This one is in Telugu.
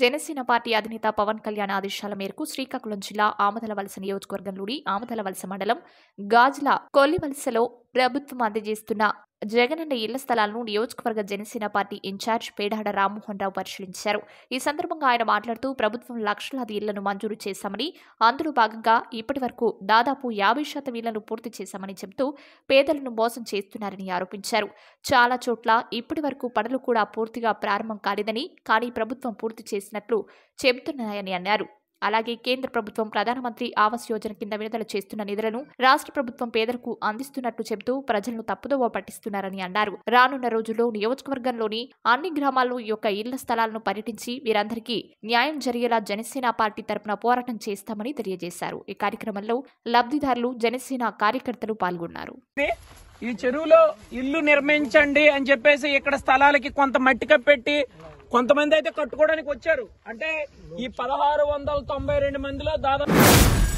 జనసేన పార్టీ అధినేత పవన్ కళ్యాణ్ ఆదేశాల మేరకు శ్రీకాకుళం జిల్లా ఆమదల వలస నియోజకవర్గంలోని వలస మండలం గాజుల కొల్లివలసలో ప్రభుత్వం అందజేస్తున్న జగనన్న ఇళ్ల స్థలాలను నియోజకవర్గ జనసేన పార్టీ ఇన్ఛార్జ్ పేడాడ రామ్మోహన్ రావు పరిశీలించారు ఈ సందర్భంగా ఆయన మాట్లాడుతూ ప్రభుత్వం లక్షలాది ఇళ్లను మంజూరు చేశామని అందులో భాగంగా ఇప్పటి వరకు దాదాపు యాభై శాతం ఇళ్లను పూర్తి చేశామని చెబుతూ పేదలను మోసం చేస్తున్నారని ఆరోపించారు చాలా చోట్ల ఇప్పటి వరకు పనులు కూడా పూర్తిగా ప్రారంభం కాలేదని కానీ ప్రభుత్వం పూర్తి చేసినట్లు చెబుతున్నాయని అన్నారు అలాగే కేంద్ర ప్రభుత్వం ప్రధానమంత్రి ఆవాస్ యోజన కింద విడుదల చేస్తున్న నిధులను రాష్ట్ర ప్రభుత్వం పేదలకు అందిస్తున్నట్లు చెబుతూ ప్రజలను తప్పుదోవ పట్టిస్తున్నారని అన్నారు రానున్న రోజుల్లో నియోజకవర్గంలోని అన్ని గ్రామాల్లో యొక్క ఇళ్ల స్థలాలను పర్యటించి వీరందరికీ న్యాయం జరిగేలా జనసేన పార్టీ తరపున పోరాటం చేస్తామని తెలియజేశారు ఈ కార్యక్రమంలో లబ్ధిదారులు జనసేన కార్యకర్తలు పాల్గొన్నారు ఈ చెరువులో ఇల్లు నిర్మించండి అని చెప్పేసి ఇక్కడ స్థలాలకి కొంత మట్టిక పెట్టి కొంతమంది అయితే కట్టుకోవడానికి వచ్చారు అంటే ఈ పదహారు మందిలో దాదాపు